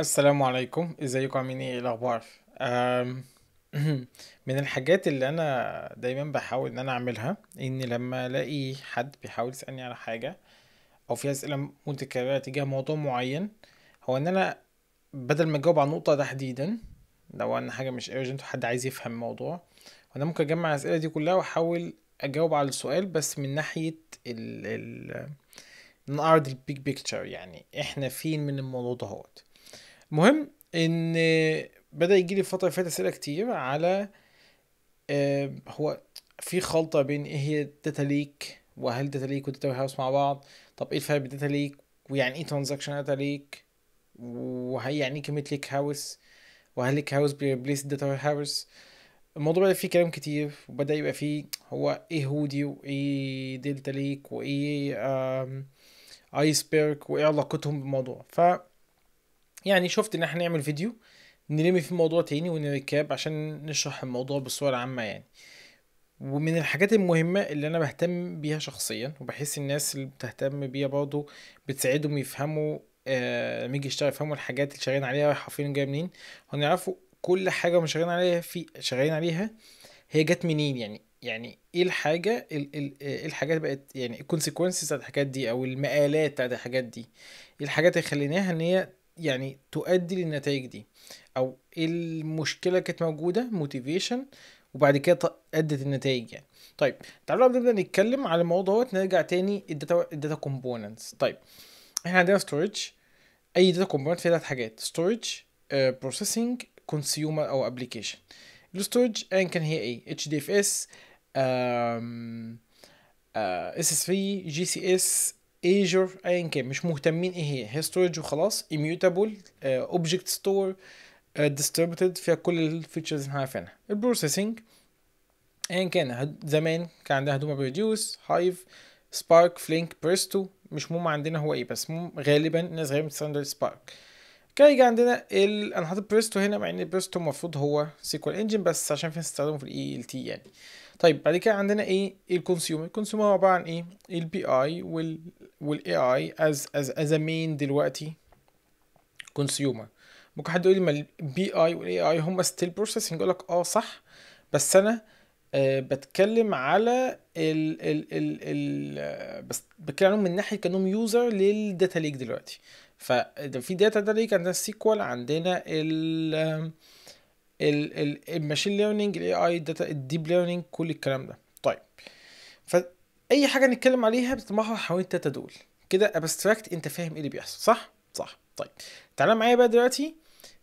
السلام عليكم ازيكم عاملين ايه الاخبار من الحاجات اللي انا دايما بحاول ان انا اعملها ان لما الاقي حد بيحاول يسالني على حاجه او في اسئله متكرره تجاه موضوع معين هو ان انا بدل ما اجاوب على النقطه تحديدا لو ان حاجه مش ايرجنت وحد عايز يفهم الموضوع انا ممكن اجمع الاسئله دي كلها واحاول اجاوب على السؤال بس من ناحيه ال ال نعرض البيج بيكتشر يعني احنا فين من الموضوع دهوت المهم ان آه، بدا يجي لي الفتره اللي فاتت اسئله كتير على آه، هو في خلطه بين ايه هي الداتا ليك وهل داتا ليك وداتا هاوس مع بعض طب ايه الفرق بين داتا ليك ويعني ايه ترانزاكشن داتا ليك وهي يعني ايه كلمه ليك هاوس وهل ليك هاوس بيبليس داتا هاوس الموضوع بقى فيه كلام كتير وبدا يبقى فيه هو ايه هودي وايه دلتا ليك وايه ايسبرغ وايه علاقتهم بالموضوع ف يعني شفت ان احنا نعمل فيديو نلم فيه موضوع تاني ونركاب عشان نشرح الموضوع بصورة عامة يعني ومن الحاجات المهمة اللي أنا بهتم بيها شخصيا وبحس الناس اللي بتهتم بيها برضه بتساعدهم يفهموا آه، لما آه يجي يشتغل يفهموا الحاجات اللي شغالين عليها رايحة فين جاية منين هنعرفوا كل حاجة هم شغالين عليها في شغالين عليها هي جت منين يعني يعني ايه الحاجة آه، ايه الحاجات بقت يعني الكونسيكونسز بتاعت الحاجات دي او المقالات بتاعت الحاجات دي ايه الحاجات اللي خليناها ان هي يعني تؤدي للنتائج دي او إيه المشكله كانت موجوده موتيفيشن وبعد كده ادت النتائج يعني طيب تعالوا نبدا نتكلم على الموضوع دوت نرجع تاني الداتا الداتا كومبوننتس طيب احنا عندنا ستورج اي داتا كومبوننت فيها ثلاث حاجات ستورج بروسيسنج كونسيومر او ابلكيشن الستورج ايا كان هي ايه اتش دي اف اس اس اس في جي سي اس ايجر ايا كان مش مهتمين ايه هي هي ستورج وخلاص اميوتابل اوبجكت ستور ديستربتد فيها كل الفيتشرز اللي احنا عارفينها البروسيسنج ايا كان زمان كان عندنا هدوم بريديوس هايف سبارك فلينك بريستو مش مهم عندنا هو ايه بس مهم غالبا الناس غالبا بتستخدم سبارك كان يجي عندنا ال... انا حاطط بريستو هنا مع ان بريستو المفروض هو سيكوال انجن بس عشان ناس استخدمه في الاي ال تي e يعني طيب بعد كده عندنا ايه الكونسيومر الكونسيومر هو عباره عن ايه البي اي وال والاي اي از از از مين دلوقتي كونسيومر ممكن حد يقول لي ما البي اي والاي اي هم ستيل بروسيسنج يقول لك اه صح بس انا أه بتكلم على ال ال ال ال بس بتكلم عنهم من ناحيه كانهم يوزر للداتا ليك دلوقتي ففي داتا ليك عندنا السيكوال عندنا ال الماشين ليرنينج الاي اي الداتا الديب ليرنينج كل الكلام ده طيب فاي حاجه نتكلم عليها بتتمحور حوالين التلاته دول كده ابستراكت انت فاهم ايه اللي بيحصل صح صح طيب تعالى معايا بقى دلوقتي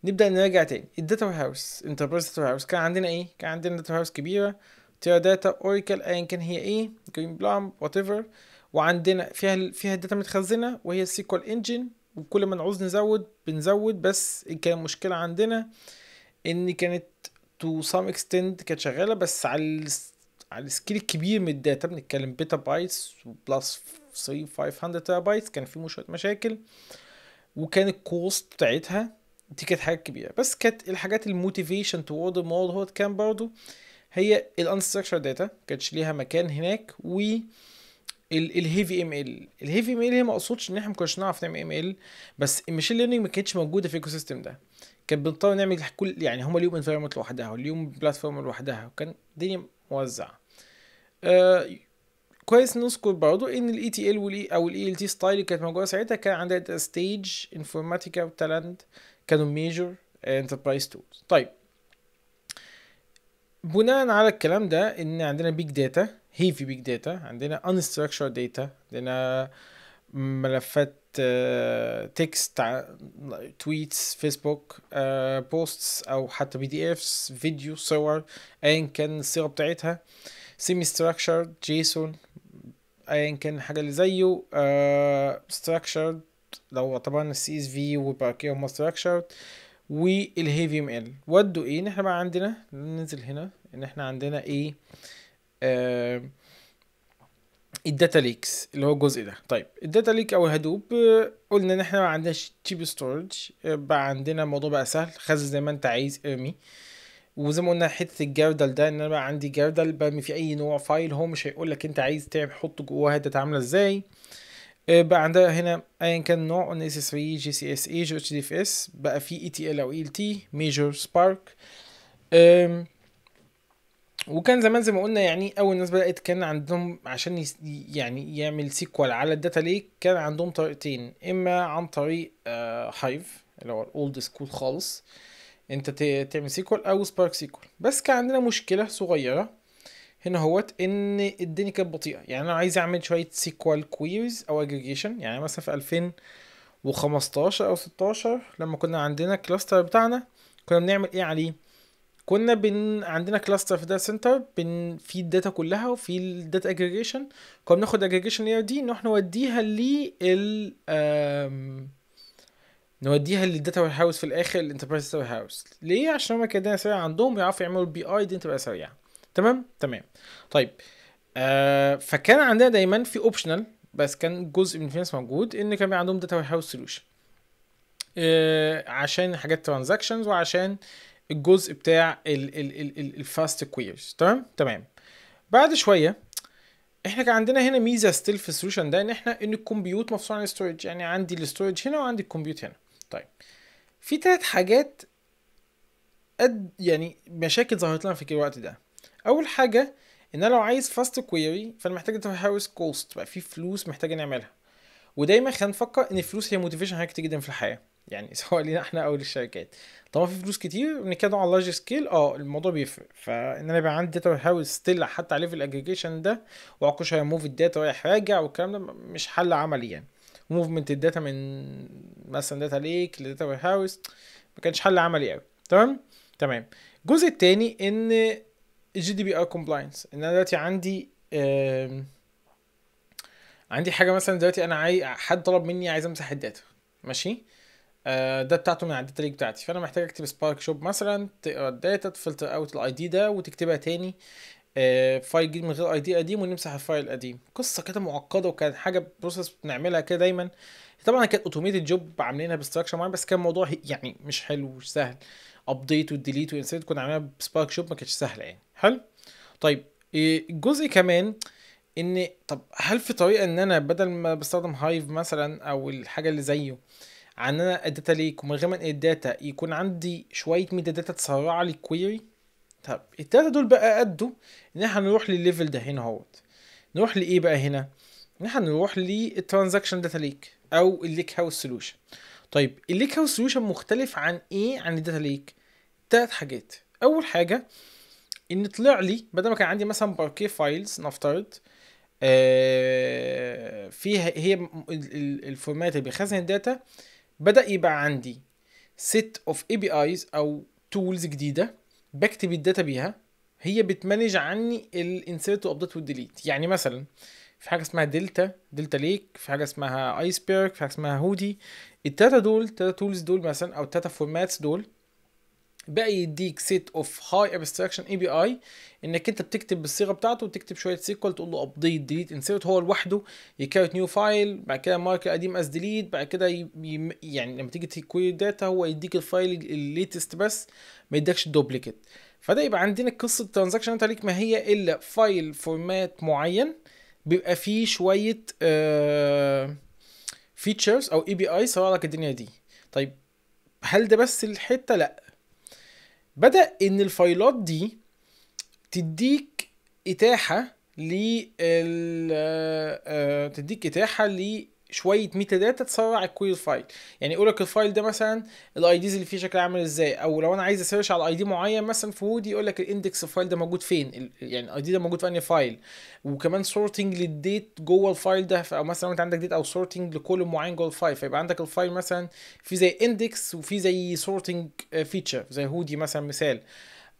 نبدا نراجع تاني الداتا وير هاوس انتربرايز داتا وير هاوس كان عندنا ايه كان عندنا داتا وير هاوس كبيره تيرا داتا اوريكل ايا كان هي ايه جرين بلام وات ايفر وعندنا فيها فيها الداتا متخزنه وهي السيكوال انجن وكل ما نعوز نزود بنزود بس كان مشكله عندنا آه ان كانت تو سام اكستند كانت شغاله بس على على السكيل الكبير من الداتا بنتكلم بيتا بايتس بلس 3500 تيرا بايتس كان في شويه مشاكل وكان الكوست بتاعتها دي كانت حاجات كبيره بس كانت الحاجات الموتيفيشن توورد الموضوع كان برضو هي الانستراكشر داتا كانتش ليها مكان هناك و الهيفي ام ال الهيفي ام ال هي ما اقصدش ان احنا ما كناش نعرف نعمل ام ال بس المشين ليرنينج ما كانتش موجوده في الايكو سيستم ده كان بنضطر نعمل كل يعني هما اليوم انفيرمنت لوحدها واليوم بلاتفورم لوحدها وكان الدنيا موزعه آه كويس نذكر برضو ان الاي تي ال e والاي e- او الاي ال تي e ستايل اللي كانت موجوده ساعتها كان عندها ستيج انفورماتيكا وتالنت كانوا ميجر انتربرايز تولز طيب بناء على الكلام ده ان عندنا بيج داتا هيفي بيج داتا عندنا unstructured داتا عندنا ملفات تكست تويتس فيسبوك بوستس او حتى بي دي افس فيديو صور ايا كان الصيغه بتاعتها سيمي ستراكشرد جيسون ايا كان الحاجه اللي زيه ستراكشرد آه، لو طبعا السي اس في وباركيه هما ستراكشرد والهيفي ام ال ودوا ايه ان احنا بقى عندنا ننزل هنا ان احنا عندنا ايه آه الداتا ليكس اللي هو الجزء ده طيب الداتا ليك او هدوب آه، قلنا ان احنا ما عندناش تشيب ستورج آه، بقى عندنا الموضوع بقى سهل خزن زي ما انت عايز ارمي وزي ما قلنا حته الجردل ده ان انا بقى عندي جردل برمي في اي نوع فايل هو مش هيقول لك انت عايز تعمل حط جواها الداتا عامله ازاي آه، بقى عندنا هنا ايا كان نوع قلنا اس في جي سي اس اي جي اتش دي اف اس بقى في اي تي ال او اي ال تي ميجر سبارك وكان زمان زي ما قلنا يعني اول ناس بدات كان عندهم عشان يس يعني يعمل سيكوال على الداتا ليك كان عندهم طريقتين اما عن طريق هايف آه، اللي هو الاولد سكول خالص انت تعمل سيكوال او سبارك سيكوال بس كان عندنا مشكله صغيره هنا اهوت ان الدنيا كانت بطيئه يعني انا عايز اعمل شويه سيكوال كويريز او اجريجيشن يعني مثلا في 2015 او 16 لما كنا عندنا الكلاستر بتاعنا كنا بنعمل ايه عليه كنا بن عندنا كلاستر في داتا سنتر بن في الداتا كلها وفي الداتا اجريجيشن كنا بناخد اجريجيشن لاير دي نروح نوديها لل نوديها للداتا وير هاوس في الاخر الانتربرايز داتا وير هاوس ليه عشان هما كده سريعه عندهم يعرفوا يعملوا البي اي دي تبقى سريعه تمام تمام طيب آه فكان عندنا دايما في اوبشنال بس كان جزء من الفينس موجود ان كان عندهم داتا وير هاوس سولوشن عشان حاجات ترانزاكشنز وعشان الجزء بتاع الفاست كويرز تمام تمام بعد شويه احنا كان عندنا هنا ميزه ستيل في السوليوشن ده ان احنا ان الكمبيوت مفصول عن الستورج يعني عندي الستورج هنا وعندي الكمبيوت هنا طيب في ثلاث حاجات قد يعني مشاكل ظهرت لنا في الوقت ده اول حاجه ان انا لو عايز فاست كويري فانا محتاج هاوس كوست بقى في فلوس محتاج نعملها ودايما خلينا نفكر ان الفلوس هي موتيفيشن حاجه كتير جدا في الحياه يعني سواء لينا احنا او للشركات طالما في فلوس كتير بنتكلم على لارج سكيل اه الموضوع بيفرق فان انا يبقى عندي داتا هاوس ستيل حتى عليه في الاجريجيشن ده واكوش هيموف الداتا رايح راجع والكلام ده مش حل عملي يعني موفمنت الداتا من مثلا داتا ليك لداتا وير هاوس ما كانش حل عملي قوي تمام تمام الجزء الثاني ان الجي دي بي ار كومبلاينس ان انا دلوقتي عندي عندي حاجه مثلا دلوقتي انا عايز حد طلب مني عايز امسح الداتا ماشي آه، ده بتاعته من عند الداتا بتاعتي فانا محتاج اكتب سبارك شوب مثلا تقرا الداتا تفلتر اوت الاي دي ده وتكتبها تاني فايل آه، جديد من غير اي دي قديم ونمسح الفايل القديم قصه كده معقده وكانت حاجه بروسس بنعملها كده دايما طبعا كانت اوتوميتد جوب عاملينها بستراكشر معين بس كان موضوع يعني مش حلو مش سهل ابديت والديليت وانسيت كنا عاملينها بسبارك شوب ما كانتش سهله يعني حلو طيب الجزء آه، كمان ان طب هل في طريقه ان انا بدل ما بستخدم هايف مثلا او الحاجه اللي زيه عن انا الداتا ليك ومن غير ما انقل الداتا يكون عندي شويه ميتا داتا تسرع لي الكويري طب الداتا دول بقى قدوا ان احنا نروح للليفل ده هنا اهوت نروح لايه بقى هنا ان احنا نروح للترانزاكشن داتا ليك او الليك هاوس سولوشن طيب الليك هاوس سولوشن مختلف عن ايه عن الداتا ليك تلات حاجات اول حاجه ان طلع لي بدل ما كان عندي مثلا باركيه فايلز نفترض آه فيها هي الفورمات اللي بيخزن الداتا بدأ يبقى عندي set of APIs أو tools جديدة بكتب الداتا بيها هي بتمانج عني الانسيرت وابديت والديليت يعني مثلا في حاجه اسمها دلتا دلتا ليك في حاجه اسمها ايسبيرج في حاجه اسمها هودي التلاته دول التلاته تولز دول مثلا او التلاته فورماتس دول بقى يديك سيت اوف هاي ابستراكشن اي بي اي انك انت بتكتب بالصيغه بتاعته وتكتب شويه سيكوال تقول له ابديت ديليت انسيرت هو لوحده يكريت نيو فايل بعد كده مارك قديم از ديليت بعد كده يعني لما تيجي تكوير داتا هو يديك الفايل الليتست بس ما يديكش الدوبليكيت فده يبقى عندنا قصه ترانزاكشن انت ما هي الا فايل فورمات معين بيبقى فيه شويه فيتشرز آه، او اي بي اي سواء لك الدنيا دي طيب هل ده بس الحته لا بدأ إن الفايلات دي تديك إتاحة لل آه، آه، تديك إتاحة شويه ميتا داتا تسرع الكوير فايل يعني يقول لك الفايل ده مثلا الاي ديز اللي فيه شكلها عامل ازاي او لو انا عايز اسيرش على اي دي معين مثلا في وودي يقول لك الاندكس الفايل ده موجود فين يعني الاي دي ده موجود في انهي فايل وكمان سورتنج للديت جوه الفايل ده او مثلا انت عندك ديت او سورتنج لكل معين جوه الفايل فيبقى عندك الفايل مثلا في زي اندكس وفي زي سورتنج فيتشر زي هودي مثلا مثال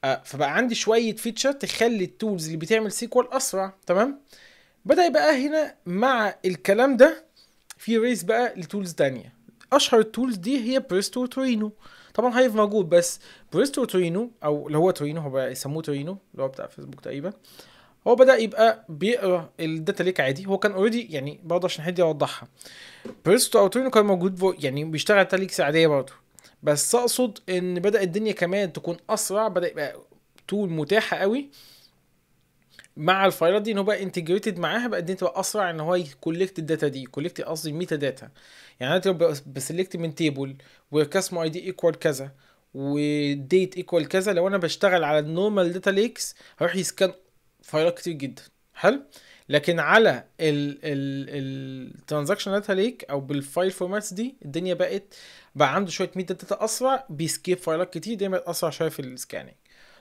آه، فبقى عندي شويه فيتشر تخلي التولز اللي بتعمل سيكوال اسرع تمام بدا يبقى هنا مع الكلام ده في ريس بقى لتولز تانية اشهر التولز دي هي بريستو تورينو طبعا هايف موجود بس بريستو تورينو او اللي هو تورينو هو بقى يسموه تورينو اللي هو بتاع فيسبوك تقريبا هو بدا يبقى بيقرا الداتا ليك عادي هو كان اوريدي يعني برضه عشان حد يوضحها بريستو او تورينو كان موجود يعني بيشتغل داتا ليكس عاديه برضه بس اقصد ان بدا الدنيا كمان تكون اسرع بدا يبقى تول متاحه قوي مع الفايلات دي ان هو بقى انتجريتد معاها بقى الدنيا تبقى اسرع ان هو يكولكت الداتا دي كولكت قصدي الميتا داتا يعني انا لو بسلكت من تيبل وكاسمه اي دي ايكوال كذا وديت ايكوال كذا لو انا بشتغل على النورمال داتا ليكس هيروح يسكان فايلات كتير جدا حلو لكن على الترانزاكشن داتا ليك او بالفايل فورماتس دي الدنيا بقت بقى عنده شويه ميتا داتا اسرع بيسكيب فايلات كتير دايما اسرع شويه في السكاننج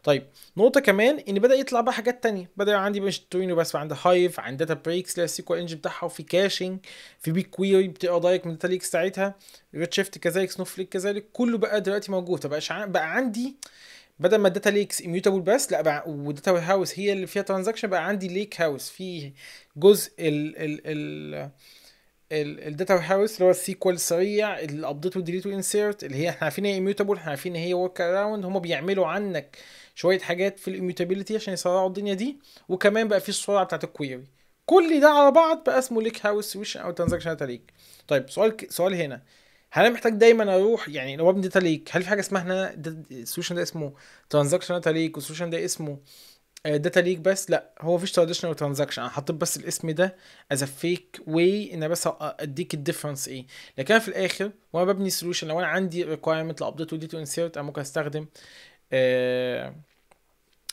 طيب نقطه كمان ان بدا يطلع بقى حاجات تانية بدا عندي مش تورينو بس عند هايف عند داتا بريكس اللي السيكوال انجن بتاعها وفي كاشنج في بيك كويري بتقرا دايركت من داتا ليكس ساعتها ريد شيفت كذلك سنو فليك كذلك كله بقى دلوقتي موجود فبقى بقى عندي بدل ما الداتا ليكس اميوتابل بس لا بقى والداتا هاوس هي اللي فيها ترانزاكشن بقى عندي ليك هاوس فيه جزء ال ال ال الداتا هاوس اللي هو السيكوال السريع الابديت والديليت والانسيرت اللي هي احنا عارفين هي اميوتابل احنا عارفين هي ورك اراوند هم بيعملوا عنك شويه حاجات في الاميوتابيلتي عشان يسرعوا الدنيا دي وكمان بقى في السرعه بتاعت الكويري كل ده على بعض بقى اسمه ليك هاوس سويشن او ترانزاكشن داتا ليك طيب سؤال ك... سؤال هنا هل انا محتاج دايما اروح يعني لو ابني داتا ليك هل في حاجه اسمها هنا السويشن ده اسمه ترانزاكشن داتا ليك والسويشن ده اسمه داتا آه، ليك بس لا هو مفيش تراديشنال ترانزاكشن انا حطيت بس الاسم ده از فيك واي ان بس اديك الديفرنس ايه لكن في الاخر وانا ببني سولوشن لو انا عندي ريكوايرمنت لابديت وديت وانسيرت انا ممكن استخدم آه،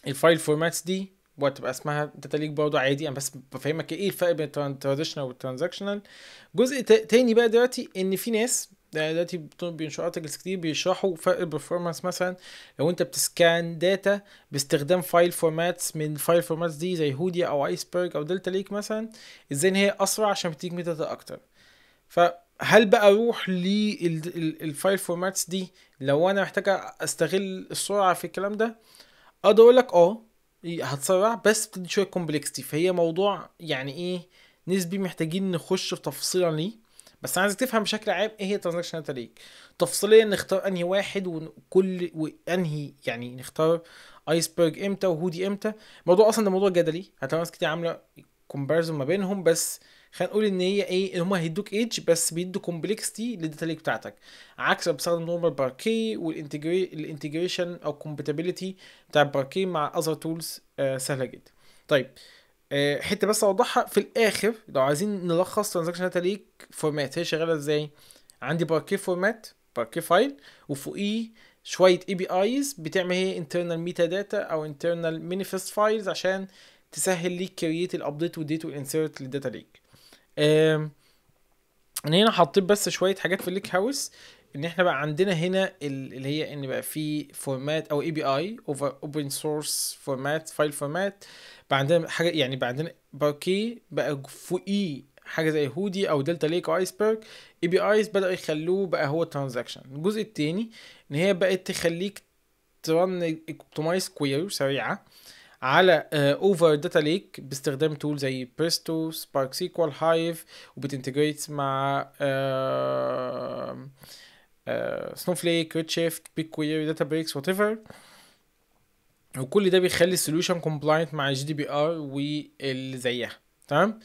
الفايل فورماتس دي وتبقى اسمها داتا ليك برضه عادي انا بس بفهمك ايه الفرق بين الترانزكشنال والترانزكشنال جزء تاني بقى دلوقتي ان في ناس يعني دلوقتي بينشروا ارتكلز كتير بيشرحوا فرق البرفورمانس مثلا لو انت بتسكان داتا باستخدام فايل فورماتس من فايل فورماتس دي زي هوديا او ايسبرج او دلتا ليك مثلا ازاي ان هي اسرع عشان بتديك داتا اكتر ف هل بقى اروح للفايل فورماتس دي لو انا محتاج استغل السرعه في الكلام ده اقدر اقول لك اه هتسرع بس بتدي شويه كومبلكستي فهي موضوع يعني ايه نسبي محتاجين نخش في تفصيلا ليه بس عايزك تفهم بشكل عام ايه هي ترانزاكشن داتا ليك تفصيليا نختار انهي واحد وكل وانهي يعني نختار ايسبرج امتى وهودي امتى الموضوع اصلا ده موضوع جدلي هتلاقي ناس كتير عامله كومباريزون ما بينهم بس خلينا نقول ان هي ايه هم هيدوك ايدج بس بيدوا كومبلكستي للداتا بتاعتك عكس ما بتستخدم نورمال باركي والانتجريشن او كومباتيبلتي بتاع باركي مع اذر تولز آه سهله جدا طيب آه حته بس اوضحها في الاخر لو عايزين نلخص ترانزكشن داتا ليك فورمات هي شغاله ازاي عندي باركي فورمات باركي فايل وفوقيه شويه اي بي ايز بتعمل هي انترنال ميتا داتا او انترنال مانيفست فايلز عشان تسهل ليك كرييت الابديت والديت والانسيرت للداتا ليك انا هنا حطيت بس شويه حاجات في الليك هاوس ان احنا بقى عندنا هنا اللي هي ان بقى في فورمات او اي بي اي اوبن سورس فورمات فايل فورمات بقى عندنا حاجه يعني بقى عندنا باركي بقى فوقيه حاجه زي هودي او دلتا ليك او ايسبرج اي بي ايز بداوا يخلوه بقى هو ترانزاكشن الجزء الثاني ان هي بقت تخليك ترن اوبتمايز كويري سريعه على اوفر داتا ليك باستخدام تول زي بريستو سبارك سيكوال هايف وبتنتجريت مع سنوفليك ريد شيفت بيك كويري داتا بريكس وات ايفر وكل ده بيخلي السوليوشن كومبلاينت مع الجي دي بي ار واللي زيها تمام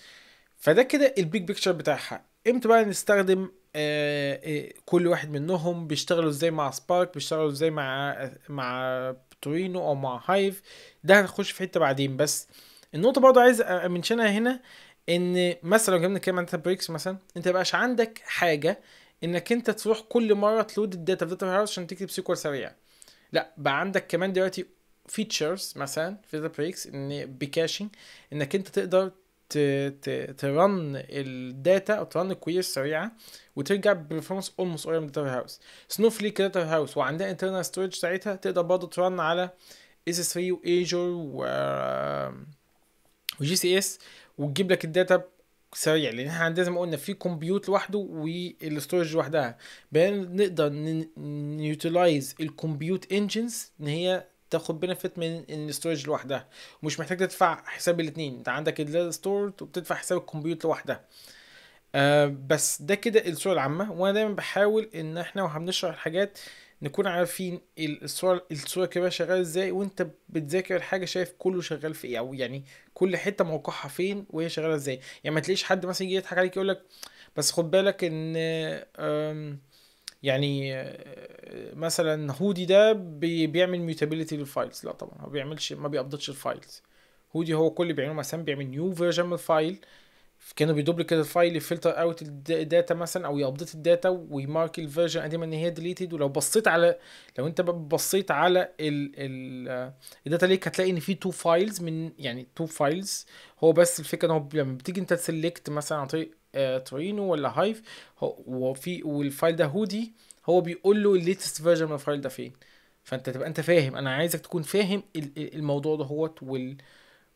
فده كده البيج بيكتشر بتاعها امتى بقى نستخدم آه، آه، كل واحد منهم بيشتغلوا ازاي مع سبارك بيشتغلوا ازاي مع مع تورينو او مع هايف ده هنخش في حته بعدين بس النقطه برضه عايز امنشنها هنا ان مثلا لو جبنا كلمه انت بريكس مثلا انت مبقاش عندك حاجه انك انت تروح كل مره تلود الداتا في داتا عشان تكتب سيكوال سريع لا بقى عندك كمان دلوقتي فيتشرز مثلا في داتا بريكس ان بكاشنج انك انت تقدر ترن الداتا او ترن الكويرز سريعه وترجع بفورمس اولموست قريبه من داتا هاوس سنوفليك داتا هاوس وعندها انترنال ستورج ساعتها تقدر برضه ترن على اس 3 وايجور و وجي سي اس وتجيب لك الداتا سريع لان احنا عندنا زي ما قلنا في كمبيوت لوحده والستورج لوحدها بان نقدر نيوتيلايز الكمبيوت انجنز ان هي تاخد بنفيت من الاستورج لوحدها ومش محتاج تدفع حساب الاثنين انت عندك الستور ستور وبتدفع حساب الكمبيوتر لوحدها آه بس ده كده الصورة العامة وانا دايما بحاول ان احنا وهنشرح الحاجات نكون عارفين الصورة الصورة كده شغالة ازاي وانت بتذاكر الحاجة شايف كله شغال في ايه او يعني كل حتة موقعها فين وهي شغالة ازاي يعني ما تلاقيش حد مثلا يجي يضحك عليك يقولك بس خد بالك ان آه يعني آه، مثلا هودي ده بيعمل ميوتابيليتي للفايلز لا طبعا هو بيعملش ما بيابديتش الفايلز هودي هو كل اللي بيعمله مثلا بيعمل نيو فيرجن من الفايل كانوا بيدوبليكيت الفايل يفلتر اوت الداتا مثلا او يابديت الداتا ويمارك الفيرجن قديما ان هي ديليتد ولو بصيت على لو انت بصيت على ال ال آه، الداتا ليك هتلاقي ان في تو فايلز من يعني تو فايلز هو بس الفكره ان هو لما بتيجي انت تسلكت مثلا عن طريق تورينو ولا هايف وفي والفايل ده هودي هو بيقول له الليتست فيرجن من الفايل ده فين فانت تبقى انت فاهم انا عايزك تكون فاهم الموضوع ده هوت وال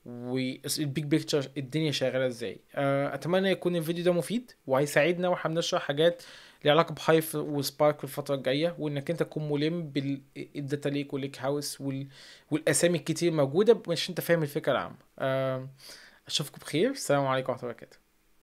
والبيج بيكتشر الدنيا شغاله ازاي آه، اتمنى يكون الفيديو ده مفيد وهيساعدنا واحنا بنشرح حاجات ليها علاقه بهايف وسبارك في الفتره الجايه وانك انت تكون ملم بالداتا ليك والليك هاوس وال... والاسامي الكتير موجوده مش انت فاهم الفكره العامه آه، اشوفكم بخير السلام عليكم ورحمه الله وبركاته